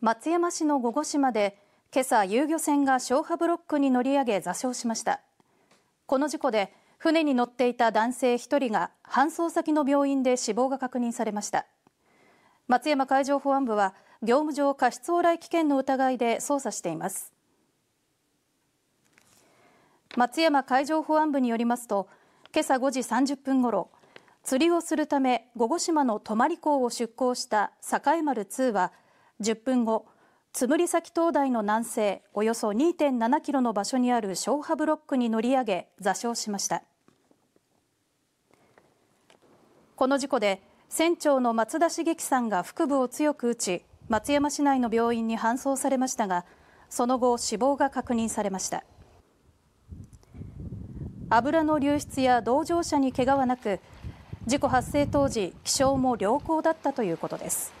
松山市の午後島で今朝遊漁船が消波ブロックに乗り上げ座礁しましたこの事故で船に乗っていた男性一人が搬送先の病院で死亡が確認されました松山海上保安部は業務上過失往来危険の疑いで捜査しています松山海上保安部によりますと今朝5時30分ごろ釣りをするため午後島の泊港を出港した栄丸2は10分後つむり岬灯台の南西およそ2.7キロの場所にある消波ブロックに乗り上げ座礁しましたこの事故で船長の松田茂樹さんが腹部を強く打ち松山市内の病院に搬送されましたがその後死亡が確認されました油の流出や同乗者に怪我はなく事故発生当時気象も良好だったということです